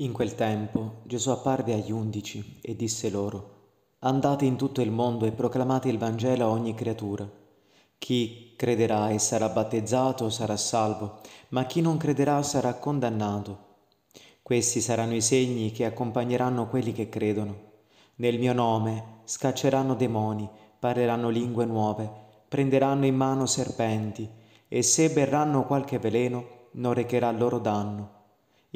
In quel tempo Gesù apparve agli undici e disse loro, Andate in tutto il mondo e proclamate il Vangelo a ogni creatura. Chi crederà e sarà battezzato sarà salvo, ma chi non crederà sarà condannato. Questi saranno i segni che accompagneranno quelli che credono. Nel mio nome scacceranno demoni, parleranno lingue nuove, prenderanno in mano serpenti, e se berranno qualche veleno non recherà loro danno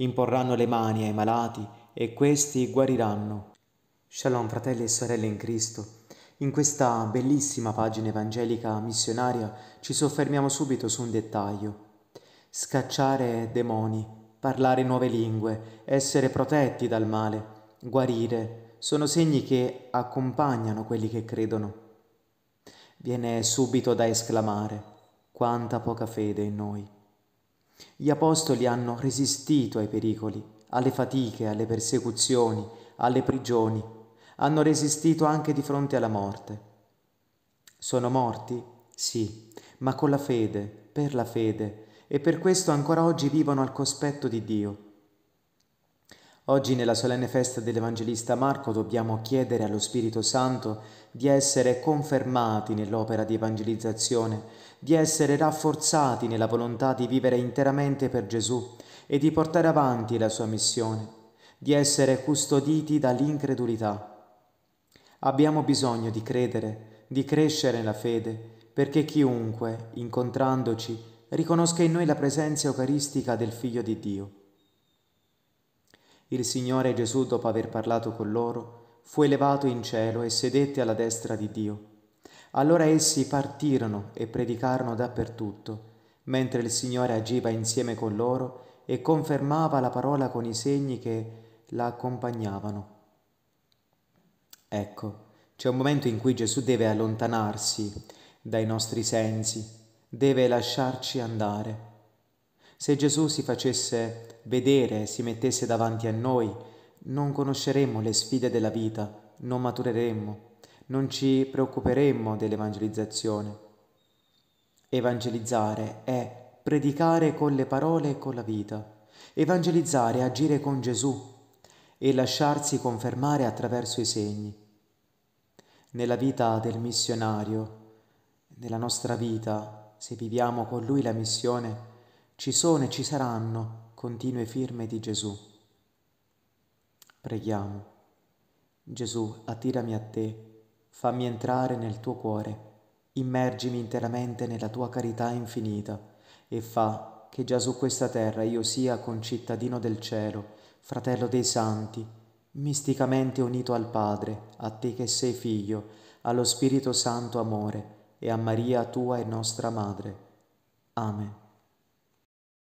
imporranno le mani ai malati e questi guariranno. Shalom fratelli e sorelle in Cristo. In questa bellissima pagina evangelica missionaria ci soffermiamo subito su un dettaglio. Scacciare demoni, parlare nuove lingue, essere protetti dal male, guarire, sono segni che accompagnano quelli che credono. Viene subito da esclamare, quanta poca fede in noi. Gli apostoli hanno resistito ai pericoli, alle fatiche, alle persecuzioni, alle prigioni, hanno resistito anche di fronte alla morte. Sono morti? Sì, ma con la fede, per la fede, e per questo ancora oggi vivono al cospetto di Dio. Oggi nella solenne festa dell'Evangelista Marco dobbiamo chiedere allo Spirito Santo di essere confermati nell'opera di evangelizzazione, di essere rafforzati nella volontà di vivere interamente per Gesù e di portare avanti la sua missione, di essere custoditi dall'incredulità. Abbiamo bisogno di credere, di crescere nella fede, perché chiunque, incontrandoci, riconosca in noi la presenza eucaristica del Figlio di Dio il Signore Gesù, dopo aver parlato con loro, fu elevato in cielo e sedette alla destra di Dio. Allora essi partirono e predicarono dappertutto, mentre il Signore agiva insieme con loro e confermava la parola con i segni che la accompagnavano. Ecco, c'è un momento in cui Gesù deve allontanarsi dai nostri sensi, deve lasciarci andare se Gesù si facesse vedere, si mettesse davanti a noi, non conosceremmo le sfide della vita, non matureremmo, non ci preoccuperemmo dell'evangelizzazione. Evangelizzare è predicare con le parole e con la vita. Evangelizzare è agire con Gesù e lasciarsi confermare attraverso i segni. Nella vita del missionario, nella nostra vita, se viviamo con lui la missione, ci sono e ci saranno continue firme di Gesù. Preghiamo. Gesù, attirami a te, fammi entrare nel tuo cuore, immergimi interamente nella tua carità infinita e fa che già su questa terra io sia concittadino del cielo, fratello dei santi, misticamente unito al Padre, a te che sei figlio, allo Spirito Santo amore e a Maria tua e nostra madre. Amen.